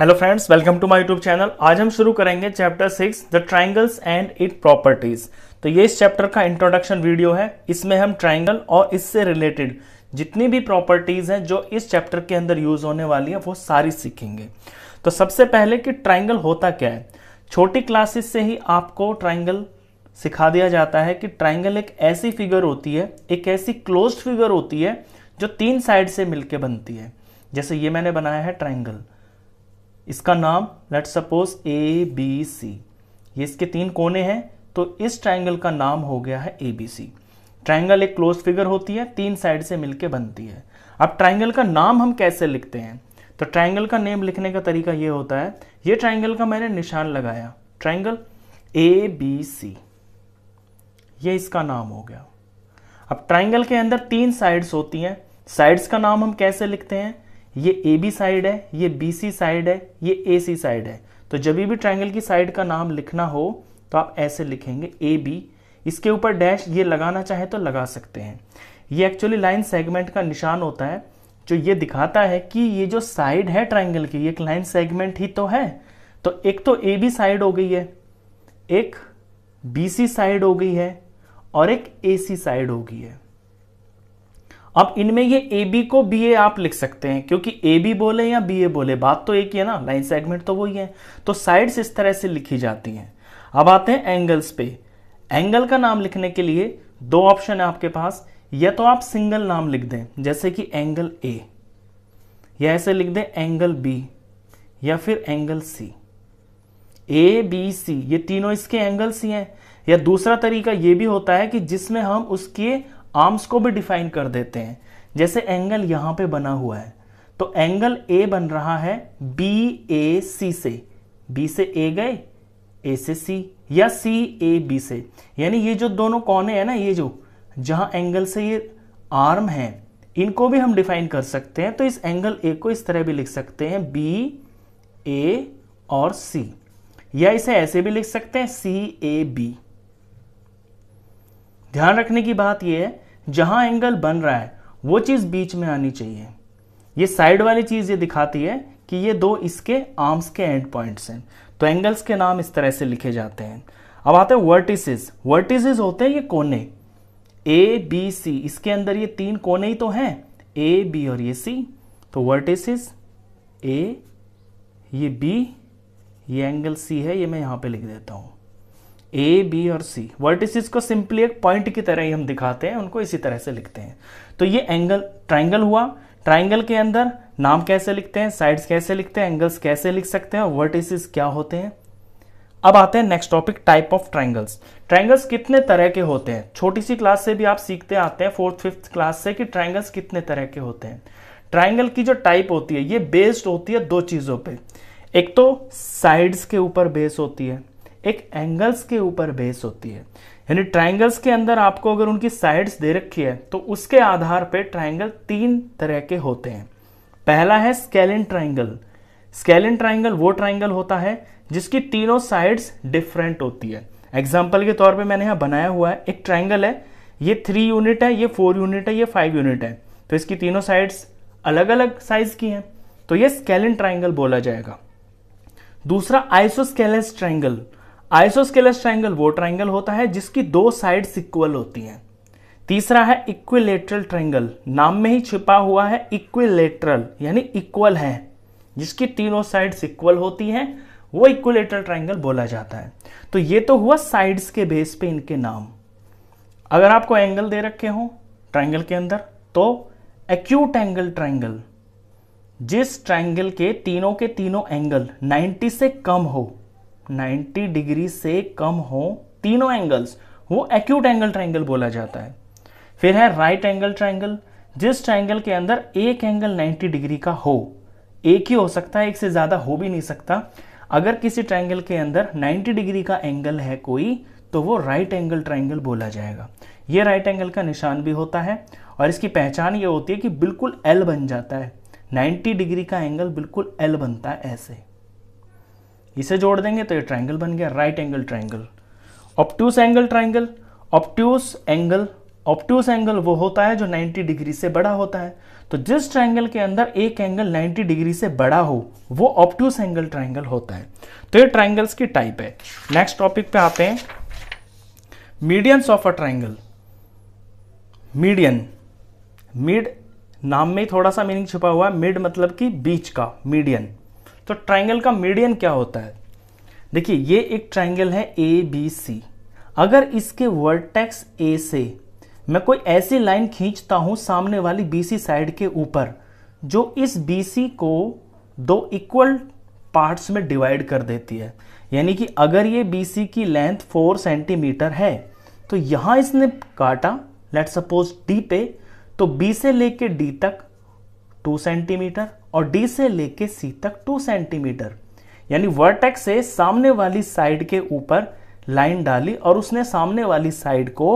hello friends welcome to my YouTube channel आज हम शुरू करेंगे chapter six the triangles and it properties तो ये इस चैप्टर का इंट्रोडक्शन वीडियो है इसमें हम ट्राइंगल और इससे रिलेटेड जितनी भी प्रॉपर्टीज हैं जो इस चैप्टर के अंदर यूज होने वाली है वो सारी सीखेंगे तो सबसे पहले कि ट्राइंगल होता क्या है छोटी क्लासेस से ही आपको ट्राइंगल सिखा दिया जाता है कि ट्राइंगल एक ऐसी फिगर होती है एक ऐसी क्लोज फिगर होती है जो तीन साइड से मिलकर बनती है जैसे ये मैंने बनाया है ट्राइंगल इसका नाम let suppose A B C ये इसके तीन कोने हैं तो इस ट्राइंगल का नाम हो गया है ए बी सी ट्राइंगल एक क्लोज फिगर होती है तीन साइड से मिलके बनती है अब ट्राइंगल का नाम हम कैसे लिखते हैं तो ट्राइंगल का नेम लिखने का तरीका ये होता है ये ट्राइंगल का मैंने निशान लगाया ट्राइंगल ए बी सी ये इसका नाम हो गया अब ट्राइंगल के अंदर तीन साइड्स होती हैं साइड्स का नाम हम कैसे लिखते हैं ये ए बी साइड है ये बी सी साइड है ये ए सी साइड है तो जब भी ट्राइंगल की साइड का नाम लिखना हो तो आप ऐसे लिखेंगे ए बी इसके ऊपर डैश ये लगाना चाहे तो लगा सकते हैं ये एक्चुअली लाइन सेगमेंट का निशान होता है जो ये दिखाता है कि ये जो साइड है ट्राइंगल की ये एक लाइन सेगमेंट ही तो है तो एक तो ए बी साइड हो गई है एक बी सी साइड हो गई है और एक ए सी साइड हो गई है अब इनमें ये ए बी को बी ए आप लिख सकते हैं क्योंकि ए बी बोले या बी ए बोले बात तो एक ही है ना लाइन सेगमेंट तो वही है तो साइड्स इस तरह से लिखी जाती हैं अब आते हैं एंगल्स पे एंगल का नाम लिखने के लिए दो ऑप्शन है आपके पास या तो आप सिंगल नाम लिख दें जैसे कि एंगल ए या ऐसे लिख दें एंगल बी या फिर एंगल सी ए बी सी ये तीनों इसके एंगल्स ही हैं या दूसरा तरीका ये भी होता है कि जिसमें हम उसके आर्म्स को भी डिफाइन कर देते हैं जैसे एंगल यहाँ पे बना हुआ है तो एंगल ए बन रहा है बी ए सी से बी से ए गए ए से सी या सी ए बी से यानी ये जो दोनों कोने हैं ना ये जो जहाँ एंगल से ये आर्म है इनको भी हम डिफाइन कर सकते हैं तो इस एंगल ए को इस तरह भी लिख सकते हैं बी ए और सी या इसे ऐसे भी लिख सकते हैं सी ए बी ध्यान रखने की बात यह है जहां एंगल बन रहा है वो चीज़ बीच में आनी चाहिए ये साइड वाली चीज़ ये दिखाती है कि ये दो इसके आर्म्स के एंड पॉइंट्स हैं तो एंगल्स के नाम इस तरह से लिखे जाते हैं अब आते हैं वर्टिसेस वर्टिसेस होते हैं ये कोने ए बी सी इसके अंदर ये तीन कोने ही तो हैं ए बी और ये सी तो वर्टिसेस ए ये बी ये एंगल सी है ये मैं यहां पे लिख देता हूँ ए बी और सी वर्टिसेस को सिंपली एक पॉइंट की तरह ही हम दिखाते हैं उनको इसी तरह से लिखते हैं तो ये एंगल ट्राइंगल हुआ ट्राइंगल के अंदर नाम कैसे लिखते हैं साइड्स कैसे लिखते हैं एंगल्स कैसे लिख सकते हैं और क्या होते हैं अब आते हैं next topic type of triangles triangles कितने तरह के होते हैं छोटी सी क्लास से भी आप सीखते आते हैं फोर्थ फिफ्थ क्लास से कि ट्राइंगल्स कितने तरह के होते हैं ट्राइंगल की जो टाइप होती है ये बेस्ड होती है दो चीज़ों पे एक तो साइड्स के ऊपर बेस होती है एक एंगल्स के ऊपर बेस होती है यानी ट्राइंगल्स के अंदर आपको अगर उनकी साइड्स दे रखी है तो उसके आधार पर ट्राइंगल तीन तरह के होते हैं पहला है स्केलिन ट्राइंगल स्केलिन ट्राइंगल वो ट्राइंगल होता है जिसकी तीनों साइड्स डिफरेंट होती है एग्जाम्पल के तौर पे मैंने यहाँ बनाया हुआ है एक ट्राइंगल है ये थ्री यूनिट है ये फोर यूनिट है ये फाइव यूनिट है तो इसकी तीनों साइड्स अलग अलग साइज की हैं तो ये स्केलिन ट्राइंगल बोला जाएगा दूसरा आइसोस्केलेस ट्राइंगल आइसोस्केलस ट्राइंगल वो ट्राइंगल होता है जिसकी दो साइड इक्वल होती हैं तीसरा है इक्विलेटरल ट्राइंगल नाम में ही छिपा हुआ है इक्विलेटरल यानी इक्वल है जिसकी तीनों साइड्स इक्वल होती हैं वो इक्विलेटरल ट्राइंगल बोला जाता है तो ये तो हुआ साइड्स के बेस पे इनके नाम अगर आपको एंगल दे रखे हो ट्राइंगल के अंदर तो एक्यूट एंगल ट्राइंगल जिस ट्राइंगल के तीनों के तीनों एंगल 90 से कम हो 90 डिग्री से कम हो तीनों एंगल्स वो एक्यूट एंगल ट्राइंगल बोला जाता है फिर है राइट एंगल ट्राइंगल जिस ट्राइंगल के अंदर एक एंगल 90 डिग्री का हो एक ही हो सकता है एक से ज़्यादा हो भी नहीं सकता अगर किसी ट्राइंगल के अंदर 90 डिग्री का एंगल है कोई तो वो राइट एंगल ट्राइंगल बोला जाएगा ये राइट एंगल का निशान भी होता है और इसकी पहचान ये होती है कि बिल्कुल एल बन जाता है 90 डिग्री का एंगल बिल्कुल एल बनता है ऐसे इसे जोड़ देंगे तो ये ट्राइंगल बन गया right angle triangle obtuse angle triangle obtuse angle obtuse angle वो होता है जो 90 डिग्री से बड़ा होता है तो जिस ट्राइंगल के अंदर एक एंगल 90 डिग्री से बड़ा हो वो ऑप्टूस एंगल ट्राइंगल होता है तो ये ट्राइंगल्स की टाइप है नेक्स्ट टॉपिक पे आते हैं medians of a triangle median mid नाम में थोड़ा सा मीनिंग छुपा हुआ है मिड मतलब कि बीच का मीडियन तो ट्राइंगल का मीडियन क्या होता है देखिए ये एक ट्राइंगल है ए बी सी अगर इसके वर्टेक्स ए से मैं कोई ऐसी लाइन खींचता हूँ सामने वाली बी सी साइड के ऊपर जो इस बी सी को दो इक्वल पार्ट्स में डिवाइड कर देती है यानी कि अगर ये बी सी की लेंथ फोर सेंटीमीटर है तो यहाँ इसने काटा लेट सपोज डी पे तो बी से लेके डी तक टू सेंटीमीटर और डी से लेके सी तक टू सेंटीमीटर यानी वर्टेक्स से सामने वाली साइड के ऊपर लाइन डाली और उसने सामने वाली साइड को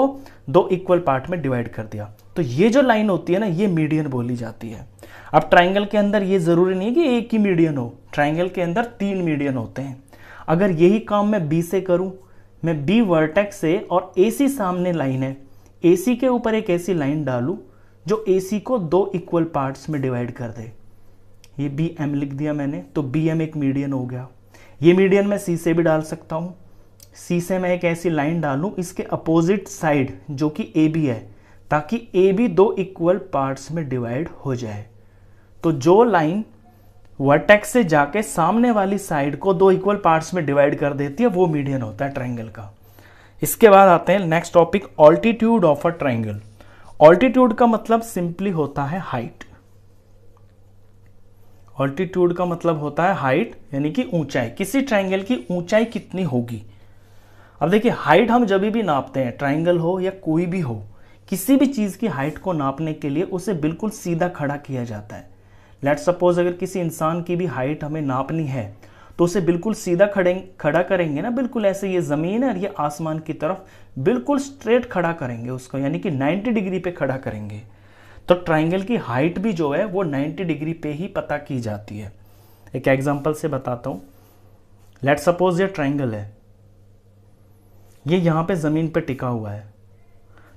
दो इक्वल पार्ट में डिवाइड कर दिया तो ये जो लाइन होती है ना ये मीडियन बोली जाती है अब ट्राइंगल के अंदर ये ज़रूरी नहीं है कि एक ही मीडियन हो ट्राइंगल के अंदर तीन मीडियन होते हैं अगर यही काम मैं बी से करूं मैं बी वर्टेक्स से और ए सी सामने लाइन है ए सी के ऊपर एक ऐसी लाइन डालू जो ए सी को दो इक्वल पार्ट्स में डिवाइड कर दे ये बी एम लिख दिया मैंने तो बी एम एक मीडियन हो गया ये मीडियन मैं सी से भी डाल सकता हूँ सी से मैं एक ऐसी लाइन डालूँ इसके अपोजिट साइड जो कि ए बी है ताकि ए बी दो इक्वल पार्ट्स में डिवाइड हो जाए तो जो लाइन वर्टेक्स से जाके सामने वाली साइड को दो इक्वल पार्ट्स में डिवाइड कर देती है वो मीडियन होता है ट्राइंगल का इसके बाद आते हैं next topic altitude of a triangle altitude का मतलब सिंपली होता है हाइट ऑल्टीट्यूड का मतलब होता है हाइट यानी कि ऊंचाई किसी ट्राइंगल की ऊंचाई कितनी होगी अब देखिए हाइट हम जब भी नापते हैं ट्राइंगल हो या कोई भी हो किसी भी चीज़ की हाइट को नापने के लिए उसे बिल्कुल सीधा खड़ा किया जाता है लेट सपोज अगर किसी इंसान की भी हाइट हमें नापनी है तो उसे बिल्कुल सीधा खड़े खड़ा करेंगे ना बिल्कुल ऐसे ये ज़मीन है और ये आसमान की तरफ बिल्कुल स्ट्रेट खड़ा करेंगे उसको यानी कि 90 डिग्री पे खड़ा करेंगे तो ट्राइंगल की हाइट भी जो है वो 90 डिग्री पे ही पता की जाती है एक एग्जाम्पल से बताता हूँ लेट सपोज ये ट्राइंगल है ये यहाँ पे ज़मीन पे टिका हुआ है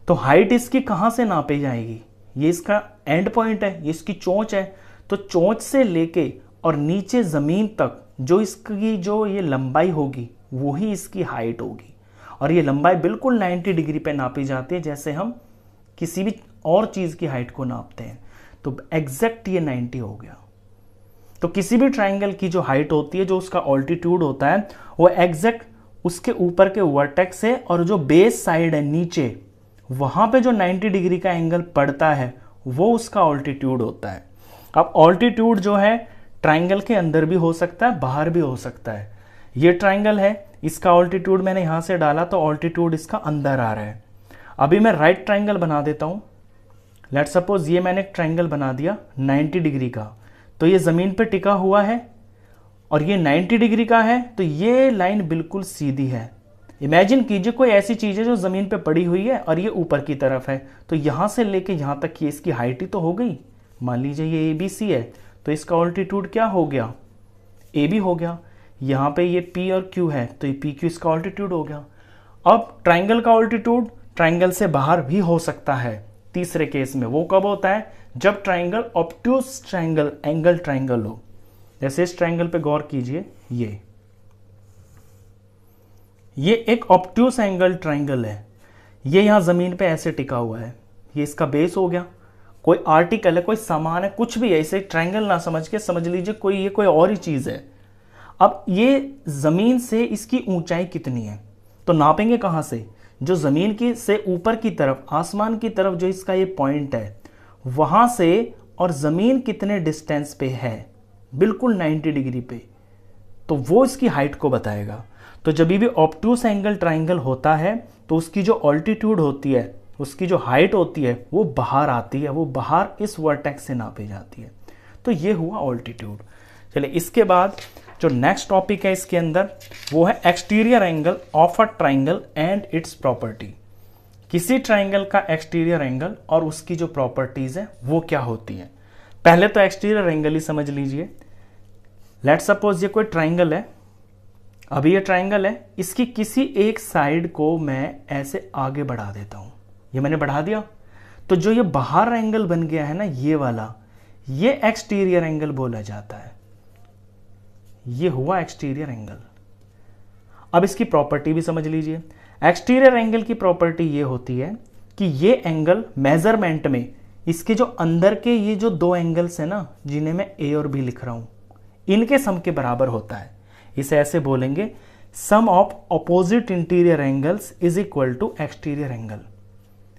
तो हाइट इसकी कहाँ से नापी जाएगी ये इसका एंड पॉइंट है ये इसकी चोंच है तो चोंच से लेके और नीचे ज़मीन तक जो इसकी जो ये लंबाई होगी वो ही इसकी हाइट होगी और ये लंबाई बिल्कुल 90 डिग्री पे नापी जाती है जैसे हम किसी भी और चीज़ की हाइट को नापते हैं तो एग्जैक्ट ये 90 हो गया तो किसी भी ट्राइंगल की जो हाइट होती है जो उसका ऑल्टीट्यूड होता है वो एग्जैक्ट उसके ऊपर के वर्टेक्स है और जो बेस साइड है नीचे वहां पे जो 90 डिग्री का एंगल पड़ता है वो उसका ऑल्टीट्यूड होता है अब ऑल्टीट्यूड जो है ट्राइंगल के अंदर भी हो सकता है बाहर भी हो सकता है ये ट्राइंगल है इसका ऑल्टीट्यूड मैंने यहां से डाला तो ऑल्टीट्यूड इसका अंदर आ रहा है अभी मैं राइट right ट्राइंगल बना देता हूं लेट सपोज ये मैंने एक ट्राइंगल बना दिया 90 डिग्री का तो ये ज़मीन पे टिका हुआ है और ये 90 डिग्री का है तो ये लाइन बिल्कुल सीधी है इमेजिन कीजिए कोई ऐसी चीज़ है जो ज़मीन पे पड़ी हुई है और ये ऊपर की तरफ है तो यहाँ से लेके यहाँ तक की इसकी हाइट ही तो हो गई मान लीजिए ये ए बी सी है तो इसका ऑल्टीट्यूड क्या हो गया ए बी हो गया यहाँ पे ये पी और क्यू है तो ये पी क्यू इसका ऑल्टीट्यूड हो गया अब ट्राइंगल का ऑल्टीट्यूड ट्राइंगल से बाहर भी हो सकता है तीसरे केस में वो कब होता है जब triangle obtuse triangle angle triangle हो जैसे इस ट्राइंगल पे गौर कीजिए ये ये एक ऑप्टूस एंगल ट्राइंगल है ये यहां ज़मीन पे ऐसे टिका हुआ है ये इसका बेस हो गया कोई आर्टिकल है कोई सामान है कुछ भी है इसे ट्राइंगल ना समझ के समझ लीजिए कोई ये कोई और ही चीज़ है अब ये ज़मीन से इसकी ऊंचाई कितनी है तो नापेंगे कहां से जो ज़मीन की से ऊपर की तरफ आसमान की तरफ जो इसका ये पॉइंट है वहां से और ज़मीन कितने डिस्टेंस पे है बिल्कुल 90 डिग्री पे तो वो इसकी हाइट को बताएगा तो जब भी ऑप्टूस एंगल ट्राइंगल होता है तो उसकी जो ऑल्टीट्यूड होती है उसकी जो हाइट होती है वो बाहर आती है वो बाहर इस वर्टेक्स से नापी जाती है तो ये हुआ ऑल्टीट्यूड चलिए इसके बाद जो नेक्स्ट टॉपिक है इसके अंदर वो है exterior angle of a triangle and its property किसी ट्राइंगल का एक्सटीरियर एंगल और उसकी जो प्रॉपर्टीज है वो क्या होती है पहले तो एक्सटीरियर एंगल ही समझ लीजिए लेट सपोज ये कोई ट्राइंगल है अभी ये ट्राइंगल है इसकी किसी एक साइड को मैं ऐसे आगे बढ़ा देता हूं ये मैंने बढ़ा दिया तो जो ये बाहर एंगल बन गया है ना ये वाला ये एक्सटीरियर एंगल बोला जाता है ये हुआ एक्सटीरियर एंगल अब इसकी प्रॉपर्टी भी समझ लीजिए एक्सटीरियर एंगल की प्रॉपर्टी ये होती है कि ये एंगल मेजरमेंट में इसके जो अंदर के ये जो दो एंगल्स हैं ना जिन्हें मैं ए और बी लिख रहा हूँ इनके सम के बराबर होता है इसे ऐसे बोलेंगे sum of opposite interior angles is equal to exterior angle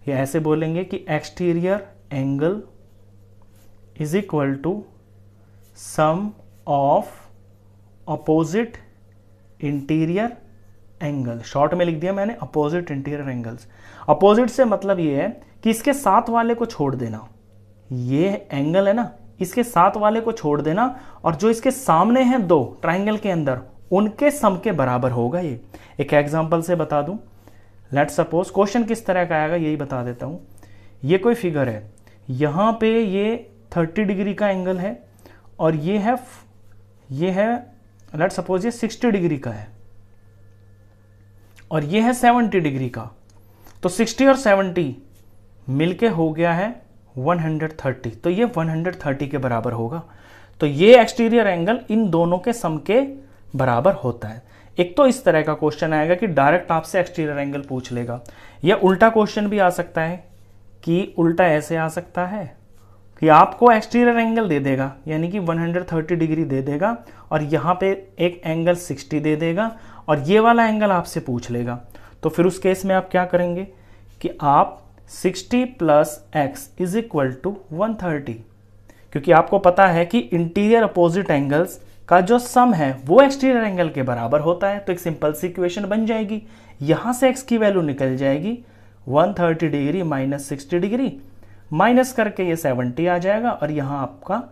ये ऐसे बोलेंगे कि exterior angle is equal to sum of opposite interior angle short में लिख दिया मैंने अपोजिट इंटीरियर एंगल्स अपोजिट से मतलब ये है कि इसके साथ वाले को छोड़ देना ये एंगल है ना इसके साथ वाले को छोड़ देना और जो इसके सामने हैं दो ट्राइंगल के अंदर उनके सम के बराबर होगा ये एक एग्जाम्पल से बता दूं लेट सपोज क्वेश्चन किस तरह का आएगा यही बता देता हूं ये कोई फिगर है यहां पे ये 30 डिग्री का एंगल है और ये है ये है लेट सपोज ये 60 डिग्री का है और ये है 70 डिग्री का तो 60 और 70 मिलके हो गया है 130 तो ये 130 के बराबर होगा तो ये एक्सटीरियर एंगल इन दोनों के सम के बराबर होता है एक तो इस तरह का क्वेश्चन आएगा कि डायरेक्ट आपसे एक्सटीरियर एंगल पूछ लेगा या उल्टा क्वेश्चन भी आ सकता है कि उल्टा ऐसे आ सकता है ये आपको एक्सटीरियर एंगल दे देगा यानी कि 130 डिग्री दे देगा और यहाँ पे एक एंगल 60 दे देगा और ये वाला एंगल आपसे पूछ लेगा तो फिर उस केस में आप क्या करेंगे कि आप 60 plus x is equal to one क्योंकि आपको पता है कि इंटीरियर अपोजिट एंगल्स का जो सम है वो एक्सटीरियर एंगल के बराबर होता है तो एक सिंपल सी इक्वेशन बन जाएगी यहाँ से एक्स की वैल्यू निकल जाएगी 130 डिग्री माइनस सिक्सटी डिग्री माइनस करके ये 70 आ जाएगा और यहाँ आपका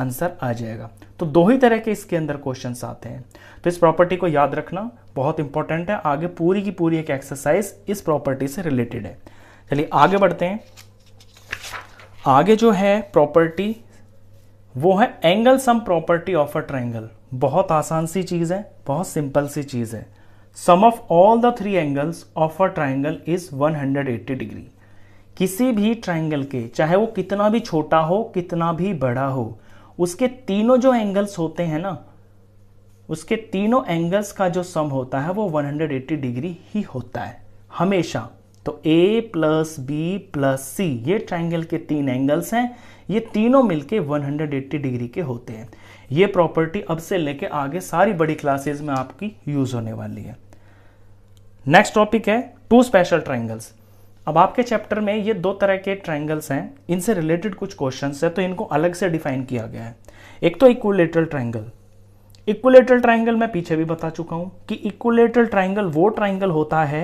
आंसर आ जाएगा तो दो ही तरह के इसके अंदर क्वेश्चन आते हैं तो इस प्रॉपर्टी को याद रखना बहुत इंपॉर्टेंट है आगे पूरी की पूरी एक एक्सरसाइज इस प्रॉपर्टी से रिलेटेड है चलिए आगे बढ़ते हैं आगे जो है प्रॉपर्टी वो है angle sum property of a triangle बहुत आसान सी चीज़ है बहुत सिंपल सी चीज़ है sum of all the three angles of a triangle is 180 degree किसी भी ट्राइंगल के चाहे वो कितना भी छोटा हो कितना भी बड़ा हो उसके तीनों जो एंगल्स होते हैं ना उसके तीनों एंगल्स का जो सम होता है वो 180 डिग्री ही होता है हमेशा तो A plus B plus C ये ट्राइंगल के तीन एंगल्स हैं ये तीनों मिलके 180 डिग्री के होते हैं ये प्रॉपर्टी अब से लेके आगे सारी बड़ी क्लासेस में आपकी यूज होने वाली है नेक्स्ट टॉपिक है टू स्पेशल ट्राइंगल्स अब आपके चैप्टर में ये दो तरह के ट्राइंगल्स हैं इनसे रिलेटेड कुछ क्वेश्चंस हैं तो इनको अलग से डिफाइन किया गया है एक तो इक्वलेटरल ट्राइंगल इक्वलेटरल ट्राइंगल मैं पीछे भी बता चुका हूँ कि इक्वलेटरल ट्राइंगल वो ट्राइंगल होता है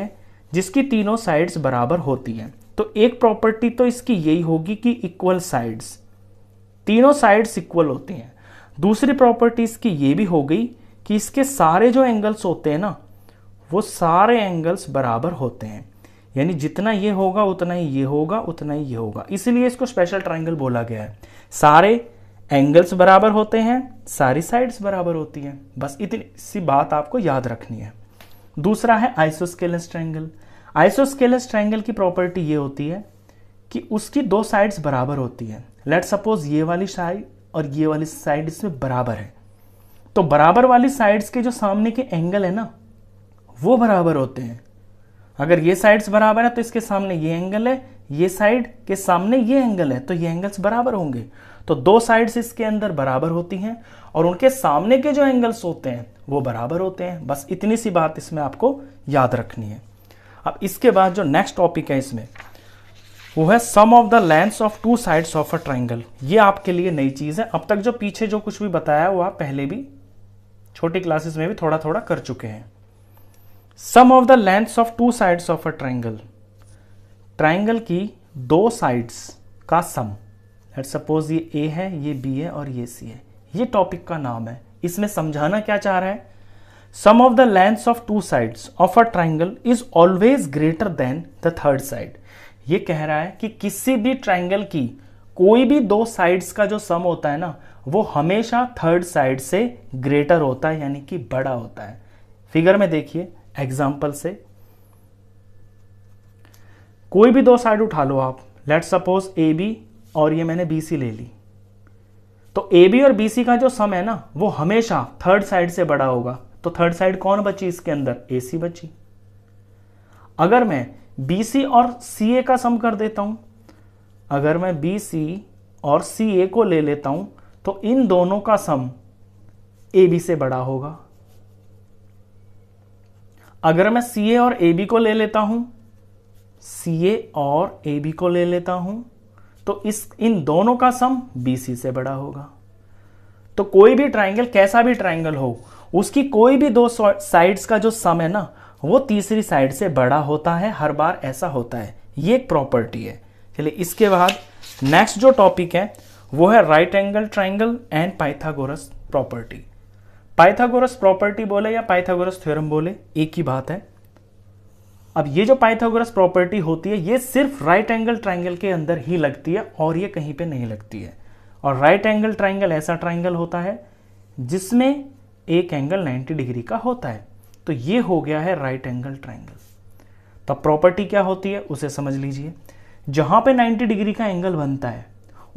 जिसकी तीनों साइड्स बराबर होती हैं तो एक प्रॉपर्टी तो इसकी यही होगी कि इक्वल साइड्स तीनों साइड्स इक्वल होती हैं दूसरी प्रॉपर्टी इसकी ये भी हो गई कि इसके सारे जो एंगल्स होते हैं ना वो सारे एंगल्स बराबर होते हैं यानी जितना ये होगा उतना ही ये होगा उतना ही ये होगा इसीलिए इसको स्पेशल ट्राइंगल बोला गया है सारे एंगल्स बराबर होते हैं सारी साइड्स बराबर होती हैं बस इतनी सी बात आपको याद रखनी है दूसरा है आइसोस्केलस ट्राइंगल आइसोस्केलस ट्राइंगल की प्रॉपर्टी ये होती है कि उसकी दो साइड्स बराबर होती हैं लेट सपोज ये वाली साइड और ये वाली साइड इसमें बराबर है तो बराबर वाली साइड्स के जो सामने के एंगल है ना वो बराबर होते हैं अगर ये साइड्स बराबर है तो इसके सामने ये एंगल है ये साइड के सामने ये एंगल है तो ये एंगल्स बराबर होंगे तो दो साइड्स इसके अंदर बराबर होती हैं और उनके सामने के जो एंगल्स होते हैं वो बराबर होते हैं बस इतनी सी बात इसमें आपको याद रखनी है अब इसके बाद जो नेक्स्ट टॉपिक है इसमें वो है sum of the lengths of two sides of a triangle ये आपके लिए नई चीज़ है अब तक जो पीछे जो कुछ भी बताया वो आप पहले भी छोटी क्लासेस में भी थोड़ा थोड़ा कर चुके हैं sum of the lengths of two sides of a triangle triangle की दो साइड्स का सम लेट सपोज ये ए है ये बी है और ये सी है ये टॉपिक का नाम है इसमें समझाना क्या चाह रहा है sum of the lengths of two sides of a triangle is always greater than the third side ये कह रहा है कि किसी भी ट्राइंगल की कोई भी दो साइड्स का जो सम होता है ना वो हमेशा थर्ड साइड से ग्रेटर होता है यानी कि बड़ा होता है फिगर में देखिए एग्जाम्पल से कोई भी दो साइड उठा लो आप लेट सपोज ए बी और ये मैंने बी सी ले ली तो ए बी और बी सी का जो सम है ना वो हमेशा थर्ड साइड से बड़ा होगा तो थर्ड साइड कौन बची इसके अंदर ए सी बची अगर मैं बी सी और सी ए का सम कर देता हूं अगर मैं बी सी और सी ए को ले लेता हूं तो इन दोनों का सम ए बी से बड़ा होगा अगर मैं सी ए और ए बी को ले लेता हूं सी ए और ए बी को ले लेता हूं तो इस इन दोनों का सम बी सी से बड़ा होगा तो कोई भी ट्राइंगल कैसा भी ट्राइंगल हो उसकी कोई भी दो साइड्स का जो सम है ना वो तीसरी साइड से बड़ा होता है हर बार ऐसा होता है ये एक प्रॉपर्टी है चलिए इसके बाद नेक्स्ट जो टॉपिक है वो है right angle triangle and Pythagoras property Pythagoras property बोले या पाइथागोरस थ्योरम बोले एक ही बात है अब ये जो पाइथागोरस प्रॉपर्टी होती है ये सिर्फ राइट एंगल ट्राइंगल के अंदर ही लगती है और ये कहीं पे नहीं लगती है और राइट एंगल ट्राइंगल ऐसा ट्राइंगल होता है जिसमें एक एंगल 90 डिग्री का होता है तो ये हो गया है राइट एंगल ट्राइंगल तो प्रॉपर्टी क्या होती है उसे समझ लीजिए जहां पे 90 डिग्री का एंगल बनता है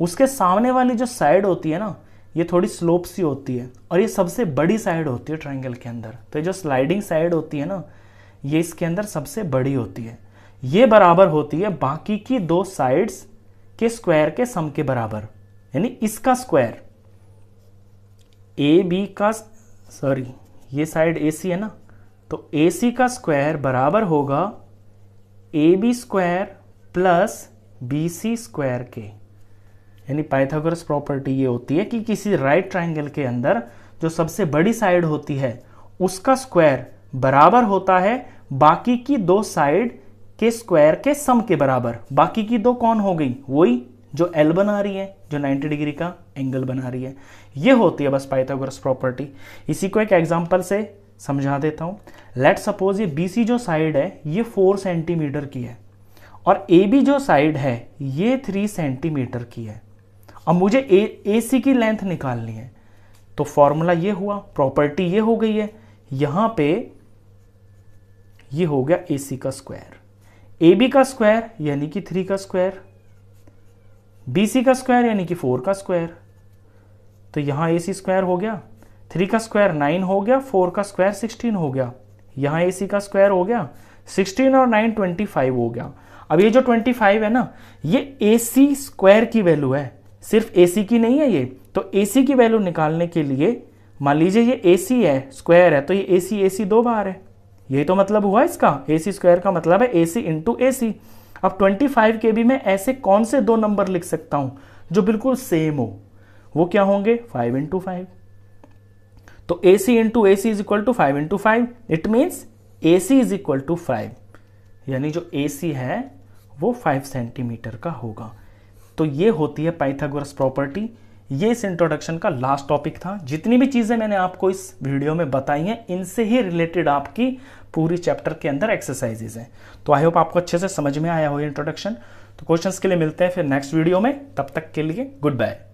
उसके सामने वाली जो साइड होती है ना ये थोड़ी स्लोप सी होती है और ये सबसे बड़ी साइड होती है ट्राइंगल के अंदर तो ये जो स्लाइडिंग साइड होती है ना ये इसके अंदर सबसे बड़ी होती है ये बराबर होती है बाकी की दो साइड्स के स्क्वायर के सम के बराबर यानी इसका स्क्वायर ए बी का सॉरी ये साइड ए सी है ना तो ए सी का स्क्वायर बराबर होगा A B square plus B C square के यानी पाइथागोरस प्रॉपर्टी ये होती है कि किसी राइट ट्राइंगल के अंदर जो सबसे बड़ी साइड होती है उसका स्क्वायर बराबर होता है बाकी की दो साइड के स्क्वायर के सम के बराबर बाकी की दो कौन हो गई वही जो एल बना रही है जो 90 डिग्री का एंगल बना रही है ये होती है बस पाइथागोरस प्रॉपर्टी इसी को एक एग्जाम्पल से समझा देता हूँ लेट सपोज ये बी जो साइड है ये फोर सेंटीमीटर की है और ए बी जो साइड है ये थ्री सेंटीमीटर की है अब मुझे ए सी की लेंथ निकालनी है तो फॉर्मूला ये हुआ प्रॉपर्टी ये हो गई है यहां पे ये हो गया ए सी का स्क्वायर ए बी का स्क्वायर यानी कि थ्री का स्क्वायर बी सी का स्क्वायर यानी कि फोर का स्क्वायर तो यहां ए सी स्क्वायर हो गया थ्री का स्क्वायर नाइन हो गया फोर का स्क्वायर सिक्सटीन हो गया यहां ए सी का स्क्वायर हो गया सिक्सटीन और नाइन ट्वेंटी फाइव हो गया अब ये जो ट्वेंटी फाइव है ना ये ए सी स्क्वायर की वैल्यू है सिर्फ ए की नहीं है ये तो ए की वैल्यू निकालने के लिए मान लीजिए ये ए है स्क्वायर है तो ये ए सी ए सी दो बार है यही तो मतलब हुआ इसका ए सी स्क्वायर का मतलब है ए सी इंटू ए सी अब ट्वेंटी फाइव के बी में ऐसे कौन से दो नंबर लिख सकता हूं जो बिल्कुल सेम हो वो क्या होंगे फाइव इंटू फाइव तो A C into A C is equal to five into five it means A C is equal to five यानी जो ए सी है वो फाइव सेंटीमीटर का होगा तो ये होती है पाइथागोरस प्रॉपर्टी ये इस इंट्रोडक्शन का लास्ट टॉपिक था जितनी भी चीज़ें मैंने आपको इस वीडियो में बताई हैं इनसे ही रिलेटेड आपकी पूरी चैप्टर के अंदर एक्सरसाइजेज हैं तो आई होप आपको अच्छे से समझ में आया हो इंट्रोडक्शन तो क्वेश्चंस के लिए मिलते हैं फिर नेक्स्ट वीडियो में तब तक के लिए गुड बाय